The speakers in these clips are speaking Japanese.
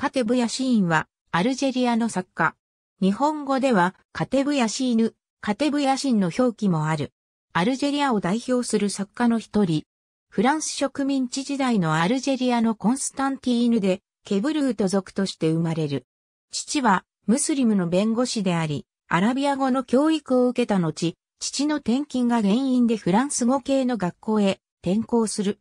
カテブヤシーンは、アルジェリアの作家。日本語では、カテブヤシーヌ、カテブヤシンの表記もある。アルジェリアを代表する作家の一人。フランス植民地時代のアルジェリアのコンスタンティーヌで、ケブルート族として生まれる。父は、ムスリムの弁護士であり、アラビア語の教育を受けた後、父の転勤が原因でフランス語系の学校へ転校する。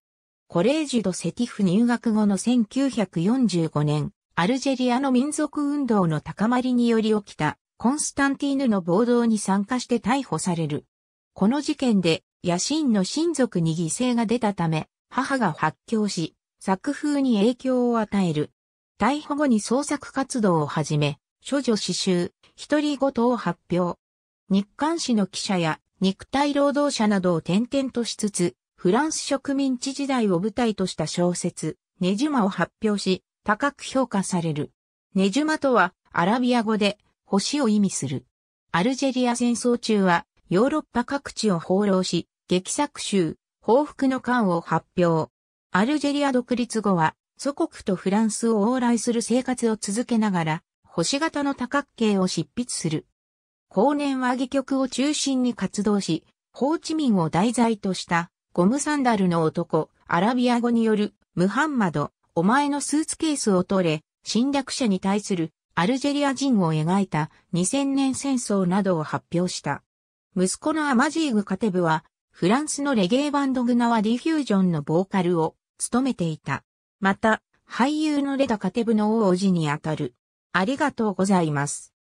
コレージュド・セティフ入学後の1945年、アルジェリアの民族運動の高まりにより起きたコンスタンティーヌの暴動に参加して逮捕される。この事件で野心の親族に犠牲が出たため、母が発狂し、作風に影響を与える。逮捕後に創作活動を始め、処女刺繍、一人ごとを発表。日刊誌の記者や肉体労働者などを転々としつつ、フランス植民地時代を舞台とした小説、ネジマを発表し、高く評価される。ネジュマとはアラビア語で星を意味する。アルジェリア戦争中はヨーロッパ各地を放浪し、劇作集、報復の感を発表。アルジェリア独立後は祖国とフランスを往来する生活を続けながら、星型の多角形を執筆する。後年は戯曲を中心に活動し、ホーチミンを題材としたゴムサンダルの男、アラビア語によるムハンマド、お前のスーツケースを取れ、侵略者に対するアルジェリア人を描いた2000年戦争などを発表した。息子のアマジーグ・カテブは、フランスのレゲエバンドグナワ・ディフュージョンのボーカルを務めていた。また、俳優のレダ・カテブの王子にあたる。ありがとうございます。